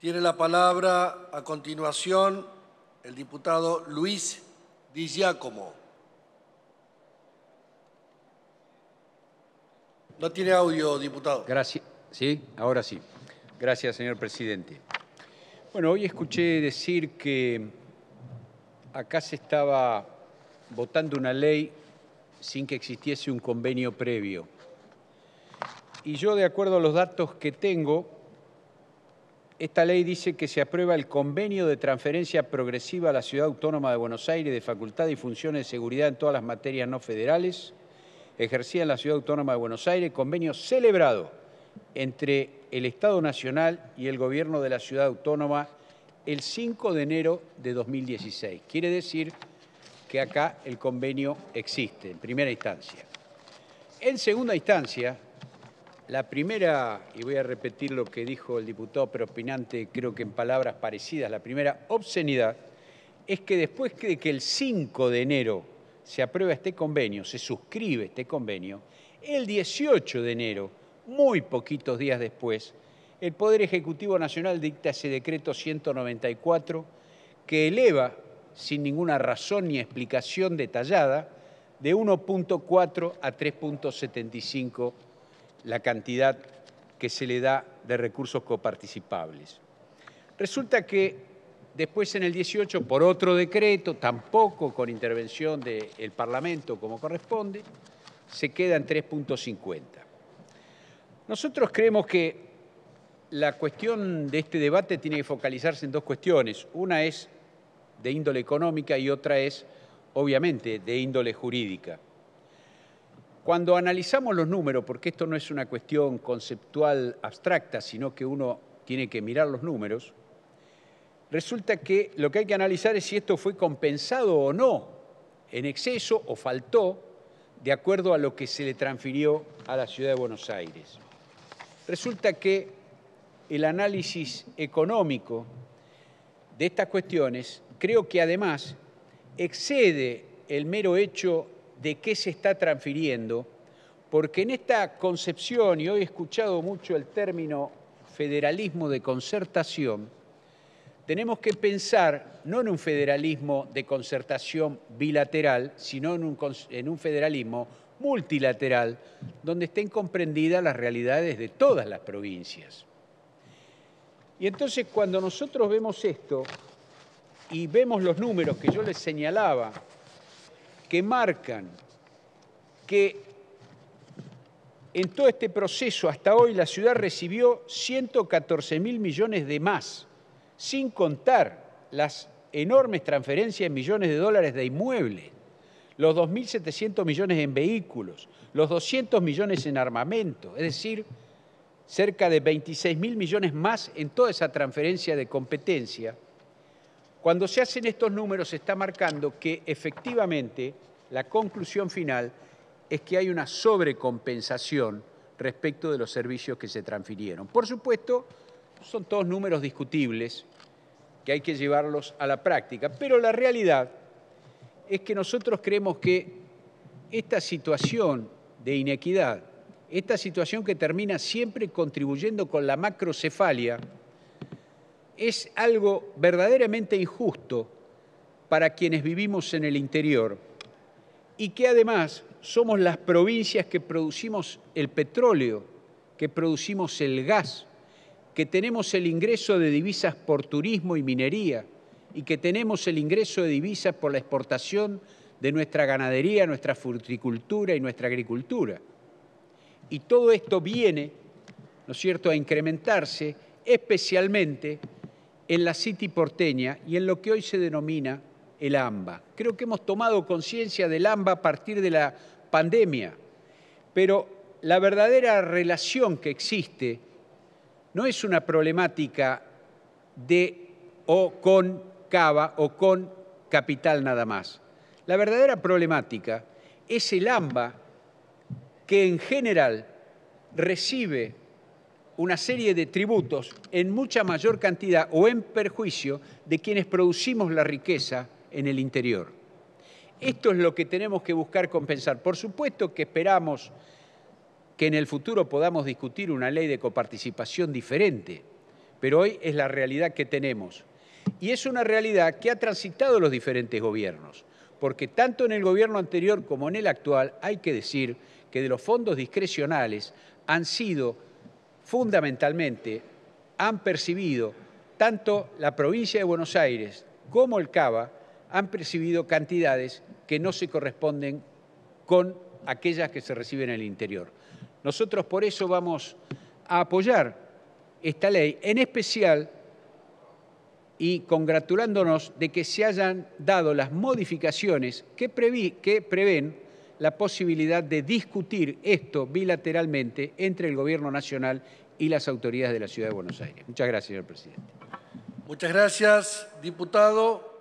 Tiene la palabra a continuación el diputado Luis Di Giacomo. No tiene audio, diputado. Gracias. Sí, ahora sí. Gracias, señor presidente. Bueno, hoy escuché decir que acá se estaba votando una ley sin que existiese un convenio previo. Y yo, de acuerdo a los datos que tengo, esta ley dice que se aprueba el convenio de transferencia progresiva a la Ciudad Autónoma de Buenos Aires de Facultad y funciones de seguridad en todas las materias no federales ejercida en la Ciudad Autónoma de Buenos Aires, convenio celebrado entre el Estado Nacional y el Gobierno de la Ciudad Autónoma el 5 de enero de 2016. Quiere decir que acá el convenio existe en primera instancia. En segunda instancia, la primera, y voy a repetir lo que dijo el diputado propinante, creo que en palabras parecidas, la primera obscenidad es que después de que el 5 de enero se aprueba este convenio, se suscribe este convenio, el 18 de enero, muy poquitos días después, el Poder Ejecutivo Nacional dicta ese decreto 194 que eleva, sin ninguna razón ni explicación detallada, de 1.4 a 3.75 la cantidad que se le da de recursos coparticipables. Resulta que después en el 18, por otro decreto, tampoco con intervención del Parlamento como corresponde, se queda en 3.50. Nosotros creemos que la cuestión de este debate tiene que focalizarse en dos cuestiones. Una es de índole económica y otra es, obviamente, de índole jurídica. Cuando analizamos los números, porque esto no es una cuestión conceptual abstracta, sino que uno tiene que mirar los números, resulta que lo que hay que analizar es si esto fue compensado o no, en exceso o faltó, de acuerdo a lo que se le transfirió a la ciudad de Buenos Aires. Resulta que el análisis económico de estas cuestiones creo que además excede el mero hecho de qué se está transfiriendo, porque en esta concepción, y hoy he escuchado mucho el término federalismo de concertación, tenemos que pensar no en un federalismo de concertación bilateral, sino en un, en un federalismo multilateral, donde estén comprendidas las realidades de todas las provincias. Y entonces cuando nosotros vemos esto y vemos los números que yo les señalaba que marcan que en todo este proceso hasta hoy la ciudad recibió 114 mil millones de más, sin contar las enormes transferencias en millones de dólares de inmuebles, los 2.700 millones en vehículos, los 200 millones en armamento, es decir, cerca de 26 mil millones más en toda esa transferencia de competencia cuando se hacen estos números se está marcando que efectivamente la conclusión final es que hay una sobrecompensación respecto de los servicios que se transfirieron. Por supuesto, son todos números discutibles que hay que llevarlos a la práctica, pero la realidad es que nosotros creemos que esta situación de inequidad, esta situación que termina siempre contribuyendo con la macrocefalia, es algo verdaderamente injusto para quienes vivimos en el interior y que además somos las provincias que producimos el petróleo, que producimos el gas, que tenemos el ingreso de divisas por turismo y minería y que tenemos el ingreso de divisas por la exportación de nuestra ganadería, nuestra fruticultura y nuestra agricultura. Y todo esto viene, ¿no es cierto?, a incrementarse especialmente en la City porteña y en lo que hoy se denomina el AMBA. Creo que hemos tomado conciencia del AMBA a partir de la pandemia, pero la verdadera relación que existe no es una problemática de o con Cava o con Capital nada más. La verdadera problemática es el AMBA que en general recibe una serie de tributos en mucha mayor cantidad o en perjuicio de quienes producimos la riqueza en el interior. Esto es lo que tenemos que buscar compensar. Por supuesto que esperamos que en el futuro podamos discutir una ley de coparticipación diferente, pero hoy es la realidad que tenemos. Y es una realidad que ha transitado los diferentes gobiernos, porque tanto en el gobierno anterior como en el actual hay que decir que de los fondos discrecionales han sido fundamentalmente han percibido, tanto la provincia de Buenos Aires como el CABA, han percibido cantidades que no se corresponden con aquellas que se reciben en el interior. Nosotros por eso vamos a apoyar esta ley, en especial y congratulándonos de que se hayan dado las modificaciones que, que prevén la posibilidad de discutir esto bilateralmente entre el Gobierno Nacional y las autoridades de la Ciudad de Buenos Aires. Muchas gracias, señor presidente. Muchas gracias, diputado.